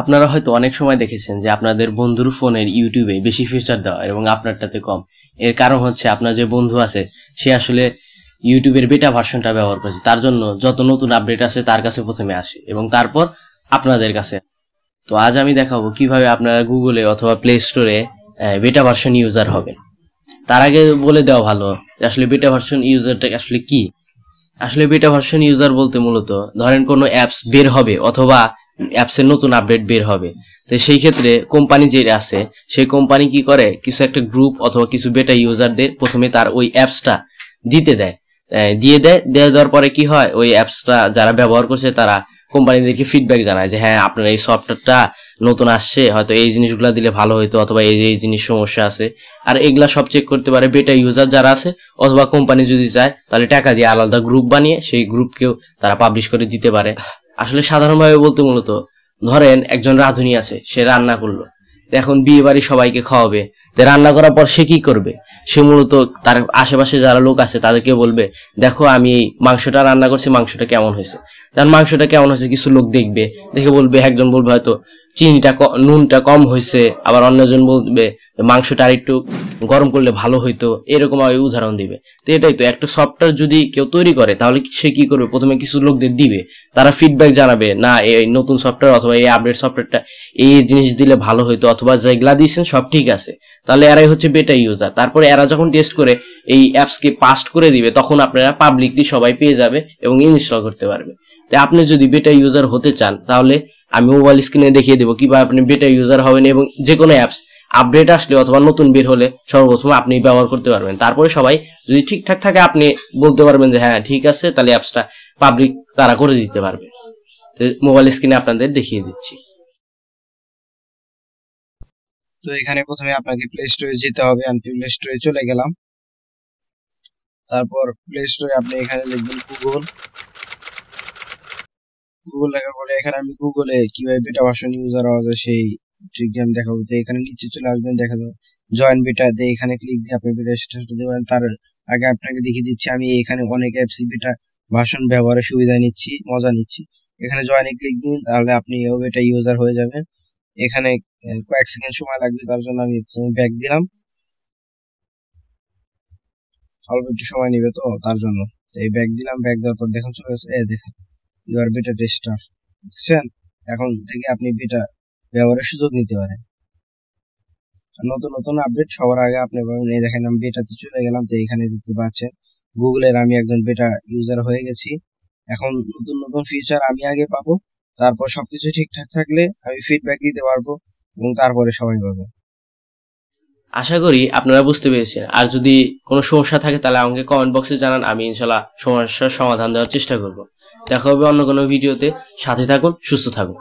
আপনারা হয়তো অনেক সময় দেখেছেন যে আপনাদের বন্ধুর ফোনের ইউটিউবে বেশি ফিচার দেওয়া এবং আপনারটাতে কম এর কারণ হচ্ছে আপনার যে বন্ধু আছে সে আসলে ইউটিউবের বেটা ভার্সনটা ব্যবহার করেছে তার জন্য যত নতুন আপডেট আছে তার কাছে প্রথমে আসে এবং তারপর আপনাদের কাছে তো আজ আমি দেখাবো কিভাবে আপনারা গুগলে অথবা প্লে স্টোরে বেটা ভার্সন ইউজার হবে তার আগে বলে দেওয়া ভালো আসলে বেটা ভার্সন ইউজারটা আসলে কি আসলে বেটা ভার্সন ইউজার বলতে মূলত ধরেন কোনো অ্যাপস বের হবে অথবা অ্যাপসের নতুন আপডেট বের হবে তো সেই ক্ষেত্রে কোম্পানি যে আছে সেই কোম্পানি কি করে কিছু একটা গ্রুপ অথবা কিছু বেটা ইউজারদের প্রথমে তার ওই অ্যাপসটা দিতে দেয় দিয়ে দেয় দিয়ে দেওয়ার পরে কি হয় ওই অ্যাপসটা যারা ব্যবহার করছে তারা কোম্পানিদেরকে ফিডব্যাক জানায় যে হ্যাঁ আপনার এই সফটওয়্যারটা নতুন আসছে হয়তো এই জিনিসগুলো দিলে ভালো হইতো অথবা এই এই জিনিস সমস্যা আছে আর এগুলা সব চেক করতে পারে বেটা ইউজার যারা আছে অথবা কোম্পানি যদি চায় তাহলে টাকা দিয়ে আলাদা গ্রুপ বানিয়ে সেই গ্রুপকেও তারা পাবলিশ করে দিতে পারে আসলে সাধারণভাবে বলতে মূলত ধরেন একজন রাঁধুনি আছে সে রান্না করলো এখন বিয়ে বাড়ি সবাইকে খাওয়াবে তো রান্না করার পর সে কি করবে সে মূলত তার আশেপাশে যারা লোক আছে তাদেরকে বলবে দেখো আমি এই মাংসটা রান্না করছি মাংসটা কেমন হয়েছে তার মাংসটা কেমন হয়েছে কিছু লোক দেখবে দেখে বলবে একজন বলবে হয়তো চিনিটা নুনটা কম হয়েছে আবার অন্যজন বলবে মাংসটা আর একটু গরম করলে ভালো হইতো এরকম উদাহরণ দিবে তো এটাই তো একটা সফটওয়্যার যদি কেউ তৈরি করে তাহলে সে কি করবে প্রথমে কিছু লোকদের দিবে তারা ফিডব্যাক জানাবে না এই নতুন সফটওয়্যার অথবা এই আপডেট সফটওয়্যারটা এই জিনিস দিলে ভালো হইতো অথবা যেগুলা দিয়েছেন সব ঠিক আছে তাহলে এরাই হচ্ছে বেটা ইউজার তারপরে এরা যখন টেস্ট করে এই অ্যাপসকে পাস্ট করে দিবে তখন আপনারা পাবলিকলি সবাই পেয়ে যাবে এবং ইনস্টল করতে পারবে তাই আপনি যদি বেটা ইউজার হতে চান তাহলে আমি মোবাইল স্ক্রিনে দেখিয়ে দেবো কিভাবে আপনি বেটা ইউজার হবেন এবং যে কোনো অ্যাপস আপডেট আসলে অথবা নতুন বের হলে সর্বপ্রথম আপনি ব্যবহার করতে পারবেন তারপরে সবাই যদি ঠিকঠাক থাকে আপনি বলতে পারবেন যে হ্যাঁ ঠিক আছে তাহলে অ্যাপসটা পাবলিক তারা করে দিতে পারবে মোবাইল স্ক্রিনে আপনাদের দেখিয়ে দিচ্ছি তো এখানে প্রথমে আপনাকে প্লে স্টোরে যেতে হবে আমি প্লে স্টোরে চলে গেলাম তারপর প্লে স্টোরে আপনি এখানে লিখবেন গুগল গুগল লেখা পরে এখানে আমি গুগলে কিভাবে বেটা ভার্সন ইউজার হওয়া যায় সেই ট্রিকটি দেখাবো তো এখানে নিচে চলে আসবেন দেখা যাবে জয়েন বেটা দিয়ে এখানে ক্লিক দিয়ে আপনি বেটা স্ট্যাটাস দেবেন তার আগে আপনাকে দেখিয়ে দিচ্ছি আমি এখানে অনেক অ্যাপসি বেটা ভার্সন ব্যবহারের সুবিধা নিচ্ছি মজা নিচ্ছি এখানে জয়েনে ক্লিক দিন তাহলে আপনি বেটা ইউজার হয়ে যাবেন এখানে কয়েক সেকেন্ড সময় লাগবে তার জন্য আমি ব্যাক দিলাম অল্প একটু সময় নেবে তো তার জন্য এই ব্যাগ দিলাম ব্যাগ দেওয়ার পর দেখুন চলে গেছে দেখেন ইউ আর বেটা টেস্টার বুঝছেন এখন থেকে আপনি বেটা ব্যবহারের সুযোগ নিতে পারেন নতুন নতুন আপডেট সবার আগে আপনি এই দেখেন আমি বেটাতে চলে গেলাম তো এখানে দেখতে পাচ্ছেন গুগলের আমি একজন বেটা ইউজার হয়ে গেছি এখন নতুন নতুন ফিচার আমি আগে পাবো তারপর সবকিছু ঠিকঠাক থাকলে আমি ফিডব্যাক দিতে পারবো এবং তারপরে সবাই পাবে আশা করি আপনারা বুঝতে পেরেছেন আর যদি কোনো সমস্যা থাকে তাহলে আমাকে কমেন্ট বক্সে জানান আমি ইনশাল্লাহ সমস্যার সমাধান দেওয়ার চেষ্টা করব দেখা হবে অন্য কোনো ভিডিওতে সাথে থাকুন সুস্থ থাকুন